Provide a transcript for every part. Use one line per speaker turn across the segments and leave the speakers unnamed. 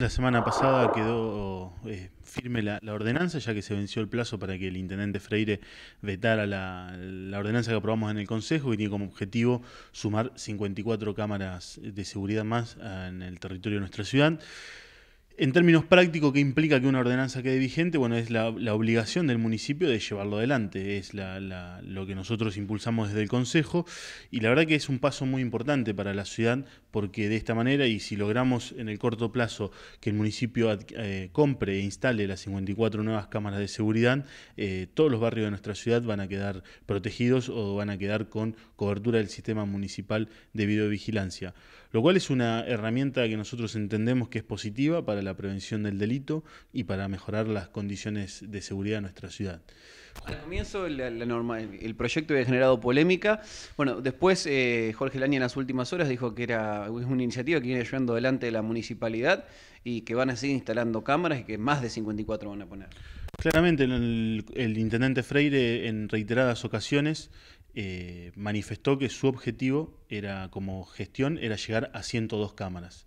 La semana pasada quedó eh, firme la, ordenanza, ya que se venció el plazo para que el intendente Freire vetara la, ordenanza que aprobamos en el Consejo, que tiene como objetivo sumar 54 cámaras de seguridad más en el territorio de nuestra ciudad. En términos prácticos, ¿qué implica que una ordenanza quede vigente? Bueno, es la, obligación del municipio de llevarlo adelante, es lo que nosotros impulsamos desde el Consejo y la verdad que es un paso muy importante para la ciudad porque de esta manera y si logramos en el corto plazo que el municipio eh, compre e instale las 54 nuevas cámaras de seguridad, eh, todos los barrios de nuestra ciudad van a quedar protegidos o van a quedar con cobertura del sistema municipal de videovigilancia, lo cual es una herramienta que nosotros entendemos que es positiva para la prevención del delito y para mejorar las condiciones de seguridad de nuestra ciudad.
Al comienzo la, el proyecto había generado polémica. Bueno, después eh, Jorge Lani en las últimas horas dijo que era una iniciativa que viene llevando adelante la municipalidad y que van a seguir instalando cámaras y que más de 54 van a poner.
Claramente, el intendente Freire en reiteradas ocasiones eh, manifestó que su objetivo era, como gestión era llegar a 102 cámaras.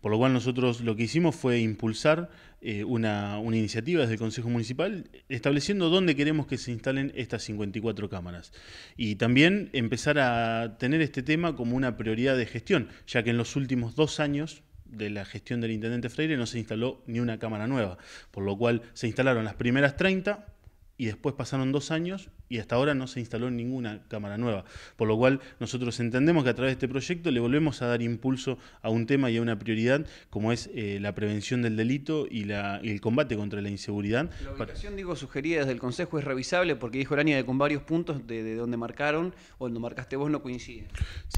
Por lo cual nosotros lo que hicimos fue impulsar eh, una, una, iniciativa desde el Consejo Municipal estableciendo dónde queremos que se instalen estas 54 cámaras. Y también empezar a tener este tema como una prioridad de gestión, ya que en los últimos dos años de la gestión del Intendente Freire no se instaló ni una cámara nueva, por lo cual se instalaron las primeras 30 y después pasaron dos años y hasta ahora no se instaló ninguna cámara nueva. Por lo cual nosotros entendemos que a través de este proyecto le volvemos a dar impulso a un tema y a una prioridad como es eh, la prevención del delito y, el combate contra la inseguridad. La ubicación, digo, sugerida
desde el Consejo es revisable porque dijo niña de con varios puntos de, donde marcaron o donde marcaste vos no coinciden.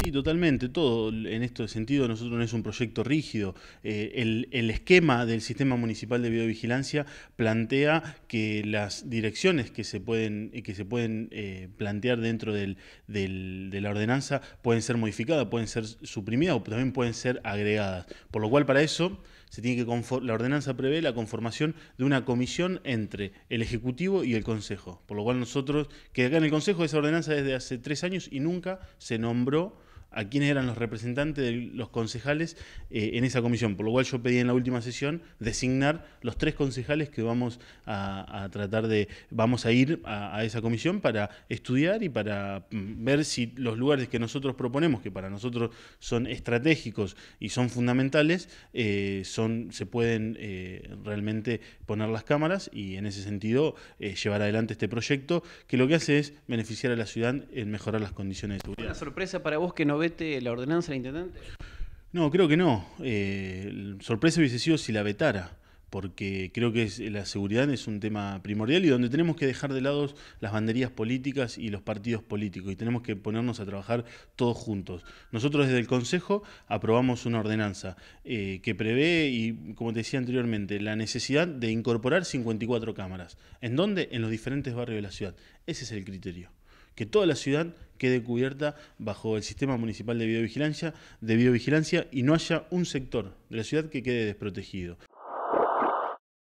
Sí, totalmente, todo en este sentido nosotros no es un proyecto rígido. Eh, el, el esquema del sistema municipal de videovigilancia plantea que las direcciones que se pueden, que se pueden eh, plantear dentro de la ordenanza pueden ser modificadas, pueden ser suprimidas o también pueden ser agregadas. Por lo cual, para eso, se tiene que la ordenanza prevé la conformación de una comisión entre el Ejecutivo y el Consejo. Por lo cual nosotros, que acá en el Consejo esa ordenanza desde hace tres años y nunca se nombró a quiénes eran los representantes de los concejales eh, en esa comisión, por lo cual yo pedí en la última sesión designar los tres concejales que vamos a, tratar de, vamos a ir a, esa comisión para estudiar y para mm, ver si los lugares que nosotros proponemos, que para nosotros son estratégicos y son fundamentales, eh, son, se pueden eh, realmente poner las cámaras y en ese sentido llevar adelante este proyecto que lo que hace es beneficiar a la ciudad en mejorar las condiciones de seguridad. Una
sorpresa para vos que no vete la ordenanza del intendente?
No, creo que no. Eh, sorpresa hubiese sido si la vetara porque creo que la seguridad es un tema primordial y donde tenemos que dejar de lado las banderías políticas y los partidos políticos y tenemos que ponernos a trabajar todos juntos. Nosotros desde el Consejo aprobamos una ordenanza eh, que prevé, y como te decía anteriormente, la necesidad de incorporar 54 cámaras. ¿En dónde? En los diferentes barrios de la ciudad. Ese es el criterio que toda la ciudad quede cubierta bajo el sistema municipal de videovigilancia, de y no haya un sector de la ciudad que quede desprotegido.